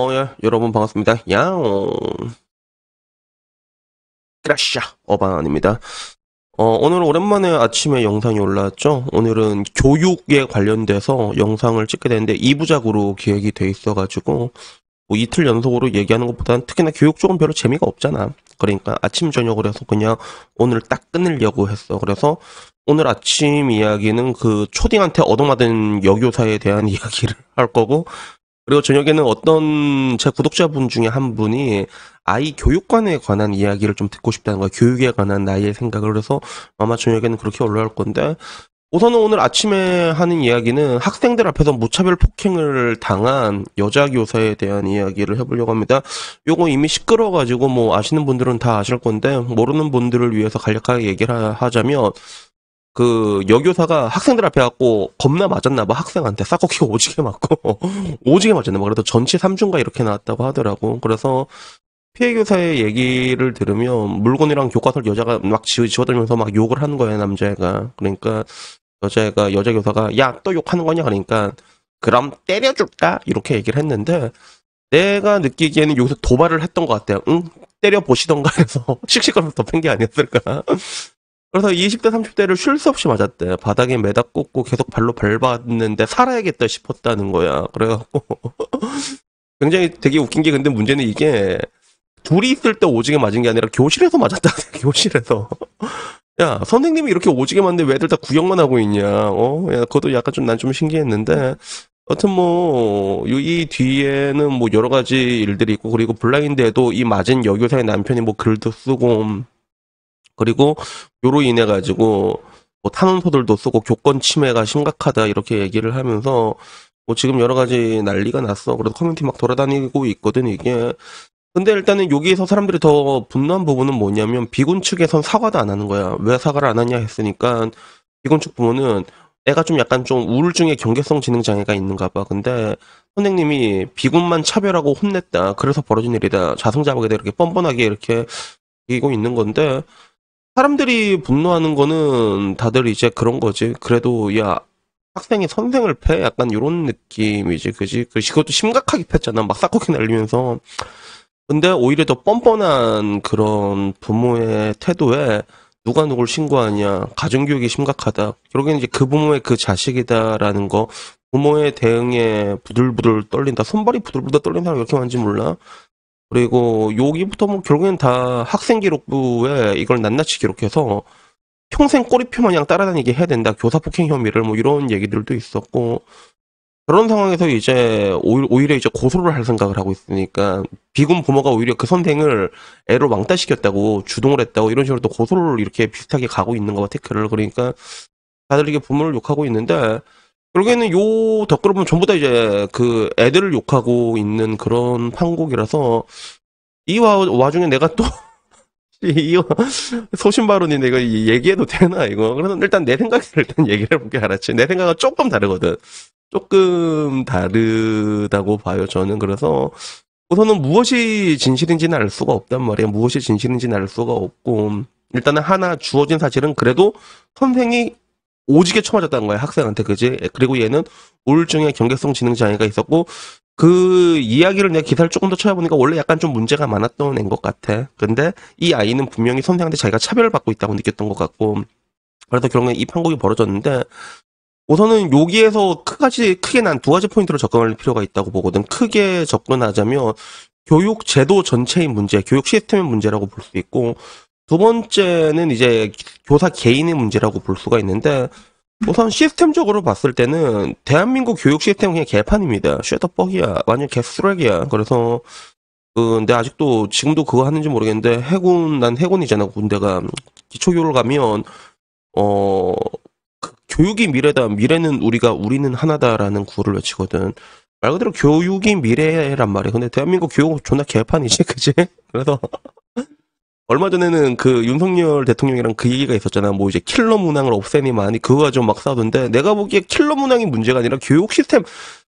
어, 예, 여러분 반갑습니다. 야옹. 크라샤, 어반입니다. 어, 오늘 오랜만에 아침에 영상이 올라왔죠? 오늘은 교육에 관련돼서 영상을 찍게 되는데 2부작으로 기획이 돼 있어가지고 뭐 이틀 연속으로 얘기하는 것보다는 특히나 교육 쪽은 별로 재미가 없잖아. 그러니까 아침, 저녁을 해서 그냥 오늘 딱 끊으려고 했어. 그래서 오늘 아침 이야기는 그 초딩한테 얻어맞은 여교사에 대한 이야기를 할 거고 그리고 저녁에는 어떤 제 구독자분 중에 한 분이 아이 교육관에 관한 이야기를 좀 듣고 싶다는 거예요. 교육에 관한 나의 생각을 그래서 아마 저녁에는 그렇게 올라올 건데 우선은 오늘 아침에 하는 이야기는 학생들 앞에서 무차별 폭행을 당한 여자 교사에 대한 이야기를 해보려고 합니다. 요거 이미 시끄러워가지고 뭐 아시는 분들은 다 아실 건데 모르는 분들을 위해서 간략하게 얘기를 하자면 그 여교사가 학생들 앞에 갖고 겁나 맞았나 봐 학생한테 싹꺼기 오지게 맞고 오지게 맞았나 봐 그래서 전치 3중가 이렇게 나왔다고 하더라고 그래서 피해 교사의 얘기를 들으면 물건이랑 교과서를 여자가 막 지워들면서 막 욕을 하는 거예요 남자애가 그러니까 여자애가 여자 교사가 야 또 욕하는 거냐 그러니까 그럼 때려줄까 이렇게 얘기를 했는데 내가 느끼기에는 여기서 도발을 했던 것 같아요 응 때려 보시던가 해서 씩씩거리면서 덮게 아니었을까 그래서 20대, 30대를 쉴 수 없이 맞았대. 바닥에 매다 꽂고 계속 발로 밟았는데 살아야겠다 싶었다는 거야. 그래갖고 굉장히 되게 웃긴 게 근데 문제는 이게 둘이 있을 때 오지게 맞은 게 아니라 교실에서 맞았다. 교실에서. 야, 선생님이 이렇게 오지게 맞는데 왜들 다 구경만 하고 있냐. 어, 야, 그것도 약간 좀 난좀 좀 신기했는데. 여튼 뭐, 이 뒤에는 뭐 여러 가지 일들이 있고, 그리고 블라인드에도 이 맞은 여교사의 남편이 뭐 글도 쓰고, 음. 그리고 요로 인해 가지고 뭐 탄원서들도 쓰고 교권 침해가 심각하다 이렇게 얘기를 하면서 뭐 지금 여러 가지 난리가 났어. 그래서 커뮤니티 막 돌아다니고 있거든 이게. 근데 일단은 여기에서 사람들이 더 분노한 부분은 뭐냐면 비군 측에선 사과도 안 하는 거야. 왜 사과를 안 하냐 했으니까 비군 측 부모는 애가 좀 약간 좀 우울증의 경계성 지능 장애가 있는가 봐. 근데 선생님이 비군만 차별하고 혼냈다. 그래서 벌어진 일이다. 자성자박에다 이렇게 뻔뻔하게 이렇게 이고 있는 건데 사람들이 분노하는 거는 다들 이제 그런 거지. 그래도 야 학생이 선생을 패 약간 이런 느낌이지 그지. 그것도 심각하게 팼잖아. 막 싹고기 날리면서. 근데 오히려 더 뻔뻔한 그런 부모의 태도에 누가 누굴 신고하냐 가정교육이 심각하다 그러엔 이제 그 부모의 그 자식이다라는 거 부모의 대응에 부들부들 떨린다 손발이 부들부들 떨린 사람 이렇게 많은지 몰라 그리고 여기부터 뭐 결국엔 다 학생 기록부에 이걸 낱낱이 기록해서 평생 꼬리표 마냥 따라다니게 해야 된다. 교사 폭행 혐의를 뭐 이런 얘기들도 있었고 그런 상황에서 이제 오히려 이제 고소를 할 생각을 하고 있으니까 비군 부모가 오히려 그 선생을 애를 왕따시켰다고 주동을 했다고 이런 식으로 또 고소를 이렇게 비슷하게 가고 있는 것 같아. 그를 그러니까 다들 이게 부모를 욕하고 있는데 결국에는 요 댓글을 보면 전부 다 이제 그 애들을 욕하고 있는 그런 판국이라서 이 와, 와중에 내가 또 이거 소신 발언이 내가 얘기해도 되나 이거 그래서 일단 내 생각을 일단 얘기를 해볼게 알았지 내 생각은 조금 다르거든 조금 다르다고 봐요 저는 그래서 우선은 무엇이 진실인지는 알 수가 없단 말이야 무엇이 진실인지는 알 수가 없고 일단은 하나 주어진 사실은 그래도 선생이 오지게 쳐맞았다는 거야 학생한테 그지 그리고 얘는 우울증에 경계성 지능 장애가 있었고 그 이야기를 내가 기사를 조금 더 찾아보니까 원래 약간 좀 문제가 많았던 애인 것 같아 근데 이 아이는 분명히 선생한테 자기가 차별을 받고 있다고 느꼈던 것 같고 그래서 결국엔 이 판국이 벌어졌는데 우선은 여기에서 크가지 크게 난 두 가지 포인트로 접근할 필요가 있다고 보거든 크게 접근하자면 교육 제도 전체의 문제 교육 시스템의 문제라고 볼 수 있고 두 번째는 이제 교사 개인의 문제라고 볼 수가 있는데 우선 시스템적으로 봤을 때는 대한민국 교육 시스템은 그냥 개판입니다. 쉐더뻑이야. 완전 개쓰레기야. 그래서 그, 근데 아직도 지금도 그거 하는지 모르겠는데 해군 난 해군이잖아 군대가 기초교를 가면 어 그 교육이 미래다. 미래는 우리가 우리는 하나다라는 구호를 외치거든. 말 그대로 교육이 미래란 말이야. 근데 대한민국 교육 존나 개판이지 그지? 그래서 얼마 전에는 그 윤석열 대통령이랑 그 얘기가 있었잖아. 뭐 이제 킬러 문항을 없애니만 이 그거가 좀 막싸던데 내가 보기에 킬러 문항이 문제가 아니라 교육 시스템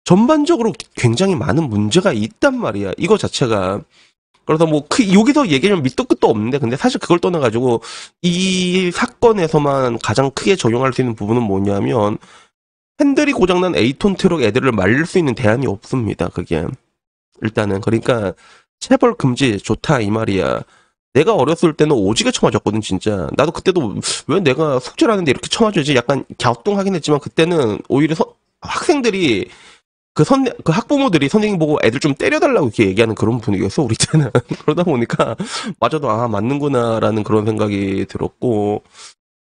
전반적으로 굉장히 많은 문제가 있단 말이야. 이거 자체가. 그래서 뭐그 여기서 얘기하면 밑도 끝도 없는데 근데 사실 그걸 떠나가지고 이 사건에서만 가장 크게 적용할 수 있는 부분은 뭐냐면 핸들이 고장난 에이톤 트럭 애들을 말릴 수 있는 대안이 없습니다. 그게 일단은 그러니까 체벌 금지 좋다 이 말이야. 내가 어렸을 때는 오지게 쳐맞았거든 진짜 나도 그때도 왜 내가 숙제를 하는데 이렇게 쳐맞아야지 약간 갸우뚱하긴 했지만 그때는 오히려 서, 학생들이 그 선, 그 학부모들이 선생님 보고 애들 좀 때려달라고 이렇게 얘기하는 그런 분위기였어, 우리 때는. 그러다 보니까, 맞아도, 아, 맞는구나라는 그런 생각이 들었고,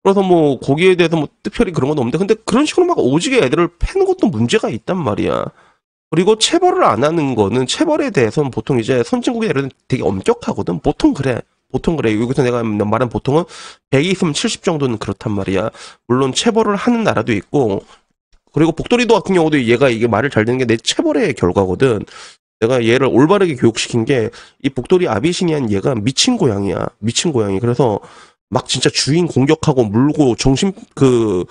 그래서 뭐, 거기에 대해서 뭐, 특별히 그런 건 없는데, 근데 그런 식으로 막 오지게 애들을 패는 것도 문제가 있단 말이야. 그리고 체벌을 안 하는 거는, 체벌에 대해서는 보통 이제 선진국이 예를 되게 엄격하거든? 보통 그래. 보통 그래요. 여기서 내가 말한 보통은 1 0 0 있으면 70 정도는 그렇단 말이야. 물론 체벌을 하는 나라도 있고 그리고 복돌이도 같은 경우도 얘가 이게 말을 잘 듣는 게 내 체벌의 결과거든. 내가 얘를 올바르게 교육시킨 게 이 복돌이 아비시니안 얘가 미친 고양이야. 미친 고양이. 그래서 막 진짜 주인 공격하고 물고 정신 그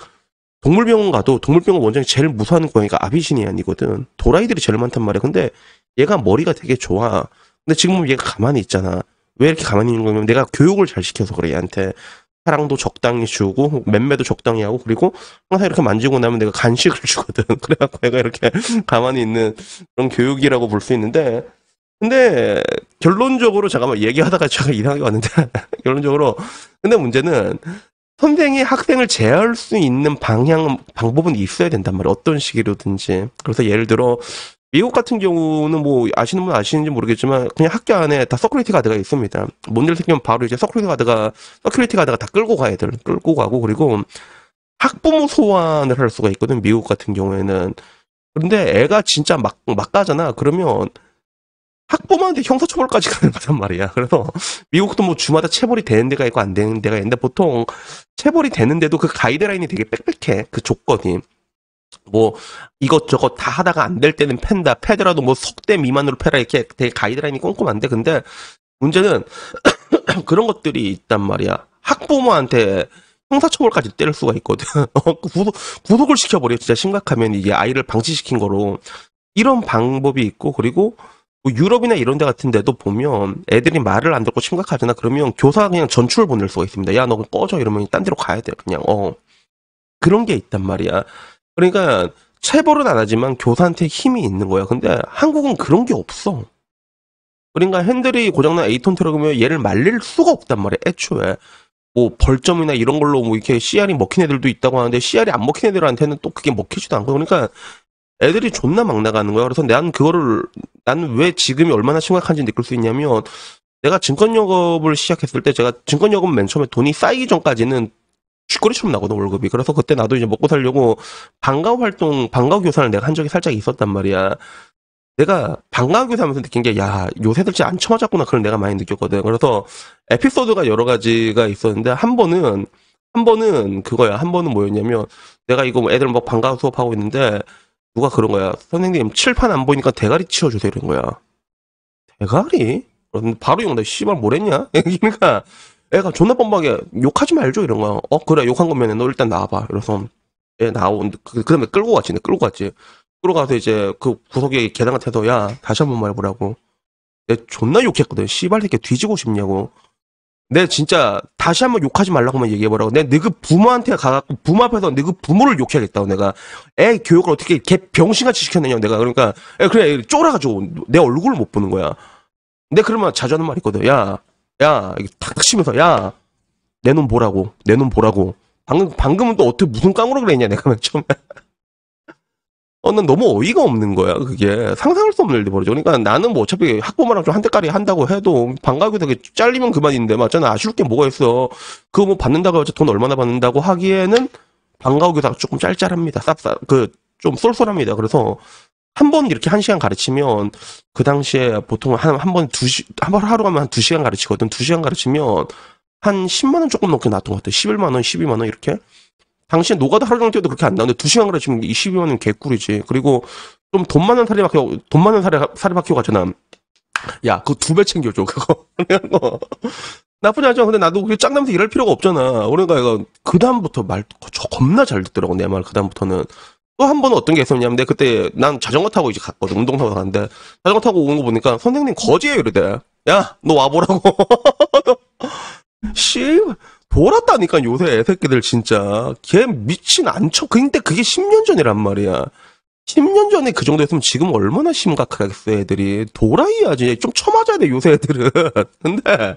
동물병원 가도 동물병원 원장이 제일 무서워하는 고양이가 아비시니안이거든. 도라이들이 제일 많단 말이야. 근데 얘가 머리가 되게 좋아. 근데 지금 얘가 가만히 있잖아. 왜 이렇게 가만히 있는 거냐면 내가 교육을 잘 시켜서 그래 얘한테 사랑도 적당히 주고 맴매도 적당히 하고 그리고 항상 이렇게 만지고 나면 내가 간식을 주거든 그래갖고 얘가 이렇게 가만히 있는 그런 교육이라고 볼 수 있는데 근데 결론적으로 잠깐만 얘기하다가 제가 이상하게 왔는데 결론적으로 근데 문제는 선생이 학생을 제어할 수 있는 방향 방법은 있어야 된단 말이에요 어떤 식이로든지 그래서 예를 들어 미국 같은 경우는 뭐 아시는 분 아시는지 모르겠지만 그냥 학교 안에 다 서큐리티 가드가 있습니다. 뭔일 생기면 바로 이제 서큐리티 가드가 서큐리티 가드가 다 끌고 가야 돼. 끌고 가고 그리고 학부모 소환을 할 수가 있거든. 미국 같은 경우에는 그런데 애가 진짜 막 막가잖아. 그러면 학부모한테 형사처벌까지 가는 거단 말이야. 그래서 미국도 뭐 주마다 체벌이 되는 데가 있고 안 되는 데가 있는데 보통 체벌이 되는데도 그 가이드라인이 되게 빽빽해. 그 조건이. 뭐 이것저것 다 하다가 안 될 때는 팬다 패더라도 뭐속대 미만으로 패라 이렇게 되게 가이드라인이 꼼꼼한데 근데 문제는 그런 것들이 있단 말이야 학부모한테 형사처벌까지 때릴 수가 있거든 어, 그 구독 구속을 시켜버려 진짜 심각하면 이게 아이를 방치시킨 거로 이런 방법이 있고 그리고 뭐 유럽이나 이런 데 같은 데도 보면 애들이 말을 안 듣고 심각하잖아 그러면 교사가 그냥 전출 을 보낼 수가 있습니다 야 너 꺼져 이러면 딴 데로 가야 돼 그냥 어 그런 게 있단 말이야 그러니까 체벌은 안 하지만 교사한테 힘이 있는 거야. 근데 한국은 그런 게 없어. 그러니까 핸들이 고장난 에이톤 트럭이면 얘를 말릴 수가 없단 말이야. 애초에 뭐 벌점이나 이런 걸로 뭐 이렇게 CR이 먹힌 애들도 있다고 하는데 CR이 안 먹힌 애들한테는 또 그게 먹히지도 않고 그러니까 애들이 존나 막 나가는 거야. 그래서 난 그거를 나는 왜 지금이 얼마나 심각한지 느낄 수 있냐면 내가 증권영업을 시작했을 때 제가 증권영업 맨 처음에 돈이 쌓이기 전까지는 쥐꼬리처럼 나거든 월급이 그래서 그때 나도 이제 먹고 살려고 방과 활동 방과 교사를 내가 한 적이 살짝 있었단 말이야 내가 방과 교사하면서 느낀 게 야 요새들 진짜 안 쳐맞았구나 그런 내가 많이 느꼈거든 그래서 에피소드가 여러 가지가 있었는데 한 번은 한 번은 그거야 한 번은 뭐였냐면 내가 이거 뭐 애들 막 방과 수업하고 있는데 누가 그런 거야 선생님 칠판 안 보이니까 대가리 치워주세요 이런 거야 대가리 바로 이거 나 씨발 뭐랬냐 그러니까 애가 존나 뻔하게 욕하지 말죠 이런 거어 그래 욕한 거면 너 일단 나와봐. 이래서 애 나온 그, 그다음에 끌고 갔지. 끌고 갔지. 끌고 가서 이제 그 구석에 계단 같아서 야 다시 한번 말해보라고. 내 존나 욕했거든. 씨발 새끼 뒤지고 싶냐고. 내 진짜 다시 한 번 욕하지 말라고만 얘기해보라고. 내 너그 부모한테 가갖고 부모 앞에서 너그 부모를 욕해야겠다고 내가. 애 교육을 어떻게 개 병신같이 시켰느냐고 내가. 그러니까 애 그래 쫄아가지고 내 얼굴을 못 보는 거야. 근데 그러면 자주 하는 말이 있거든. 야 야, 이 탁탁 치면서 야, 내 눈 보라고, 내 눈 보라고. 방금 방금은 또 어떻게 무슨 깡으로 그랬냐 내가 맨 처음에. 어, 난 너무 어이가 없는 거야, 그게. 상상할 수 없는 일이 벌어져. 그러니까 나는 뭐 어차피 학부모랑 좀 한대까리 한다고 해도 반가교 되게 잘리면 그만인데, 맞잖아. 아쉬울 게 뭐가 있어. 그거 뭐 받는다고 해서 돈 얼마나 받는다고 하기에는 반가교다 조금 짤짤합니다. 쌉싸 그, 좀 쏠쏠합니다. 그래서 한번 이렇게 한 시간 가르치면 그 당시에 보통 한 한 번두시한 번 하루 가면 한 두 시간 가르치거든. 두 시간 가르치면 한 10만 원 조금 넘게 나왔던 것 같아. 11만 원, 12만 원 이렇게. 당시에 노가다 하루 종일 뛰어도 그렇게 안 나오는데 두 시간 가르치면 2 2만원 개꿀이지. 그리고 좀 돈 많은 사례 박혀 돈 많은 사례 사례 박혀 가잖아. 야, 그거 두 배 챙겨줘, 그거. 뭐. 나쁘지 않죠. 근데 나도 짱나면서 일할 필요가 없잖아. 그러니까 그 다음부터 말, 저 겁나 잘 듣더라고, 내 말. 그 다음부터는. 또한번 어떤 게 있었냐면 내가 그때 난 자전거 타고 이제 갔거든 운동 타고 갔는데 자전거 타고 온 거 보니까 선생님 거지예요 이러대 야너 와보라고 씨 돌았다니까 요새 애새끼들 진짜 걔 미친 안쳐 근데 그게 10년 전이란 말이야 10년 전에 그 정도였으면 지금 얼마나 심각하겠어 애들이 도라이야 지좀 쳐맞아야 돼 요새 애들은 근데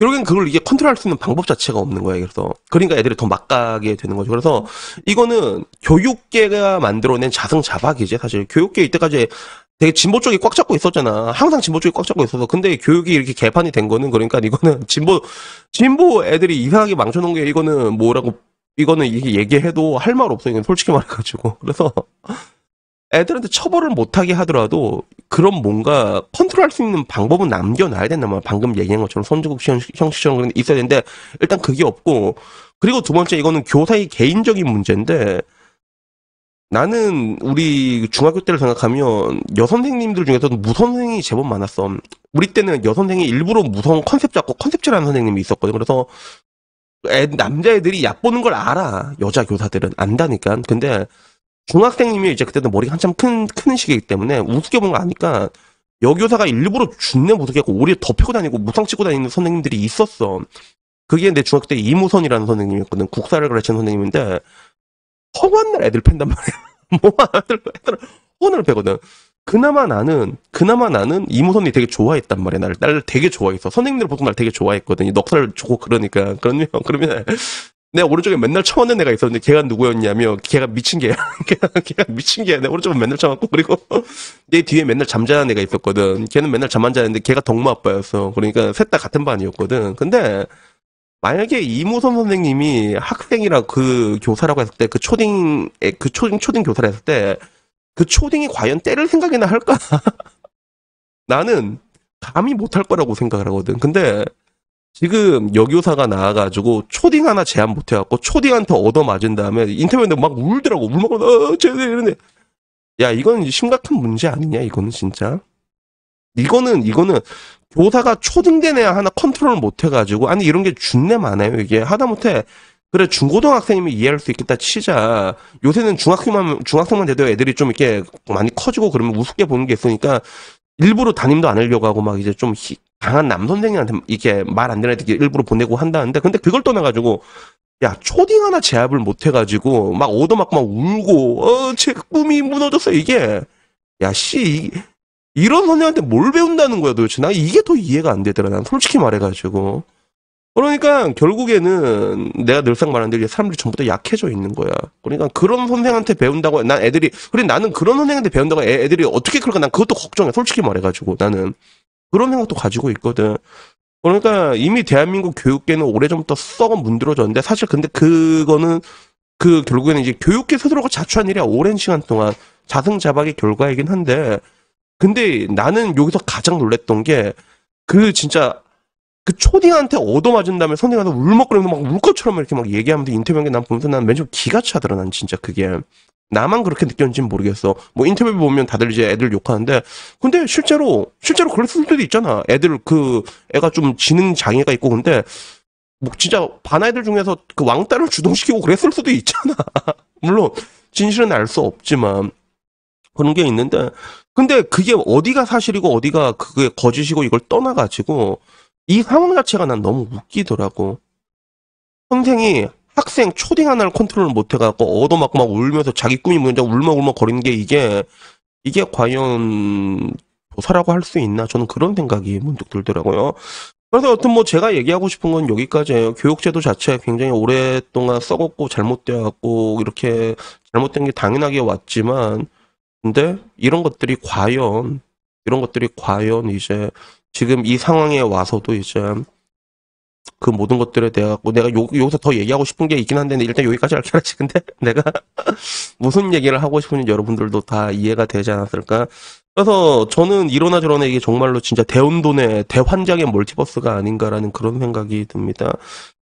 결국엔 그걸 이게 컨트롤할 수 있는 방법 자체가 없는 거예요. 그래서 그러니까 애들이 더 막가게 되는 거죠. 그래서 이거는 교육계가 만들어낸 자승자박이지 사실 교육계 이때까지 되게 진보 쪽이 꽉 잡고 있었잖아. 항상 진보 쪽이 꽉 잡고 있어서. 근데 교육이 이렇게 개판이 된 거는 그러니까 이거는 진보, 진보 애들이 이상하게 망쳐놓은 게 이거는 뭐라고, 이거는 이게 얘기해도 할 말 없어요. 솔직히 말해가지고. 그래서 애들한테 처벌을 못하게 하더라도 그런 뭔가 컨트롤할 수 있는 방법은 남겨놔야 된다 말 방금 얘기한 것처럼 선진국 형식적인 건 있어야 되는데 일단 그게 없고 그리고 두 번째 이거는 교사의 개인적인 문제인데 나는 우리 중학교 때를 생각하면 여선생님들 중에서도 무선생이 제법 많았어. 우리 때는 여선생이 일부러 무서운 컨셉 잡고 컨셉질하는 선생님이 있었거든. 그래서 애, 남자애들이 약 보는 걸 알아. 여자 교사들은 안다니까. 근데 중학생님이 이제 그때도 머리가 한참 큰, 큰 시기이기 때문에 우스겨본거 아니까 여교사가 일부러 죽네 못하게 하고 오리려 덮고 다니고 무상 치고 다니는 선생님들이 있었어. 그게 내 중학교 때 이무선이라는 선생님이었거든. 국사를 가르치는 선생님인데 허구한날 애들 팬단 말이야. 뭐만 애들, 애들 허구한날 패거든. 그나마 나는 그나마 나는 이무선이 되게 좋아했단 말이야. 나를, 나를 되게 좋아했어. 선생님들 보통 날 되게 좋아했거든. 넉살 주고 그러니까 그러면 그러면 내 오른쪽에 맨날 쳐맞는 애가 있었는데 걔가 누구였냐면 걔가 미친 개야 걔가, 미친 개야 내오른쪽에 맨날 쳐맞고 그리고 내 뒤에 맨날 잠자는 애가 있었거든 걔는 맨날 잠만 자는데 걔가 동무 아빠였어 그러니까 셋 다 같은 반이었거든 근데 만약에 이무선 선생님이 학생이라 그 교사라고 했을 때 그 초딩 그 초딩 초딩 교사를 했을 때 그 초딩이 과연 때를 생각이나 할까 나는 감히 못 할 거라고 생각을 하거든 근데 지금 여교사가 나와가지고 초딩 하나 제안 못해갖고 초딩한테 얻어맞은 다음에 인터뷰인데 막 울더라고 울먹거려 어, 쟤네 이러네 야 이건 심각한 문제 아니냐 이거는 진짜 이거는 이거는 교사가 초등된 애야 하나 컨트롤 못해가지고 아니 이런 게 준내 많아요 이게 하다못해 그래 중고등학생이면 이해할 수 있겠다 치자 요새는 중학생만 중학생만 돼도 애들이 좀 이렇게 많이 커지고 그러면 우습게 보는 게 있으니까 일부러 담임도 안 하려고 하고 막 이제 좀 히, 강한 남선생님한테 이렇게 말 안 되는 애들 일부러 보내고 한다는데 근데 그걸 떠나가지고 야 초딩 하나 제압을 못 해가지고 막 오도막 막 울고 어제 꿈이 무너졌어 이게 야씨 이런 선생한테 님뭘 배운다는 거야 도대체 나 이게 더 이해가 안 되더라 난 솔직히 말해가지고 그러니까 결국에는 내가 늘상 말하는 대로 사람들이 전부 다 약해져 있는 거야. 그러니까 그런 선생한테 님 배운다고 난 애들이 그래 나는 그런 선생한테 님 배운다고 애, 애들이 어떻게 그럴까난 그것도 걱정해. 솔직히 말해가지고 나는 그런 생각도 가지고 있거든. 그러니까 이미 대한민국 교육계는 오래전부터 썩어 문드러졌는데 사실 근데 그거는 그 결국에는 이제 교육계 스스로가 자초한 일이 야 오랜 시간 동안 자승자박의 결과이긴 한데 근데 나는 여기서 가장 놀랬던 게 그 진짜 그 초딩한테 얻어맞은 다음에 선생 님한테 울먹거리면서 막 울 것처럼 이렇게 막 얘기하면서 인터뷰한 게난 보면서 난 맨 처음 기가 차더라 난 진짜 그게 나만 그렇게 느꼈는지는 모르겠어. 뭐 인터뷰 보면 다들 이제 애들 욕하는데 근데 실제로 실제로 그랬을 때도 있잖아. 애들 그 애가 좀 지능 장애가 있고 근데 뭐 진짜 반 아이들 중에서 그 왕따를 주동시키고 그랬을 수도 있잖아. 물론 진실은 알 수 없지만 그런 게 있는데 근데 그게 어디가 사실이고 어디가 그게 거짓이고 이걸 떠나가지고 이 상황 자체가 난 너무 웃기더라고. 선생이 학생 초딩 하나를 컨트롤 못해갖고 얻어맞고 막 울면서 자기 꿈이 뭔지 울먹울먹 거리는 게 이게 이게 과연 도사라고 할 수 있나 저는 그런 생각이 문득 들더라고요. 그래서 여튼 뭐 제가 얘기하고 싶은 건 여기까지예요. 교육제도 자체 굉장히 오랫동안 썩었고 잘못되었고 이렇게 잘못된 게 당연하게 왔지만 근데 이런 것들이 과연 이런 것들이 과연 이제 지금 이 상황에 와서도 이제 그 모든 것들에 대해 갖고 내가 요, 여기서 더 얘기하고 싶은 게 있긴 한데 일단 여기까지 할게 알지 근데 내가 무슨 얘기를 하고 싶은지 여러분들도 다 이해가 되지 않았을까 그래서 저는 이러나 저러나 이게 정말로 진짜 대운돈의 대환장의 멀티버스가 아닌가라는 그런 생각이 듭니다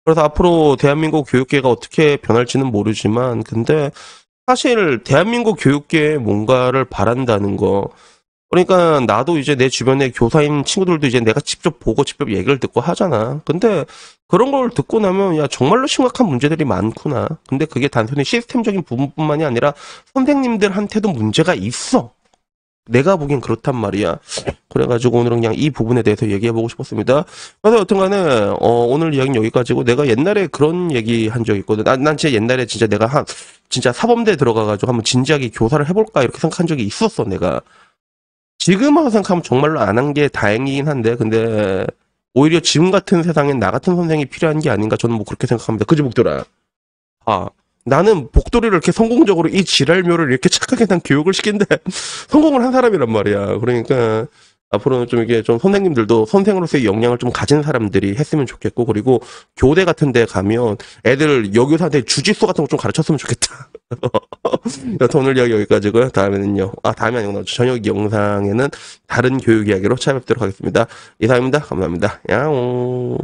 그래서 앞으로 대한민국 교육계가 어떻게 변할지는 모르지만 근데 사실 대한민국 교육계에 뭔가를 바란다는 거 그러니까 나도 이제 내 주변에 교사인 친구들도 이제 내가 직접 보고 직접 얘기를 듣고 하잖아. 근데 그런 걸 듣고 나면 야 정말로 심각한 문제들이 많구나. 근데 그게 단순히 시스템적인 부분뿐만이 아니라 선생님들한테도 문제가 있어. 내가 보기엔 그렇단 말이야. 그래가지고 오늘은 그냥 이 부분에 대해서 얘기해보고 싶었습니다. 그래서 여튼간에 어, 오늘 이야기는 여기까지고 내가 옛날에 그런 얘기 한적이 있거든. 난, 난 진짜 옛날에 진짜 내가 한 진짜 사범대 들어가가지고 한번 진지하게 교사를 해볼까 이렇게 생각한 적이 있었어 내가. 지금하고 생각하면 정말로 안 한 게 다행이긴 한데 근데 오히려 지금 같은 세상엔 나 같은 선생이 필요한 게 아닌가 저는 뭐 그렇게 생각합니다. 그지 목도라? 아 나는 복도리를 이렇게 성공적으로 이 지랄묘를 이렇게 착하게 난 교육을 시킨데 성공을 한 사람이란 말이야. 그러니까 앞으로는 좀 이게 좀 선생님들도 선생으로서의 역량을 좀 가진 사람들이 했으면 좋겠고 그리고 교대 같은 데 가면 애들 여교사한테 주짓수 같은 거 좀 가르쳤으면 좋겠다. 여튼 오늘 이야기 여기까지고요. 다음에는요. 아, 다음이 아니구 저녁 영상에는 다른 교육 이야기로 찾아뵙도록 하겠습니다. 이상입니다. 감사합니다. 야옹.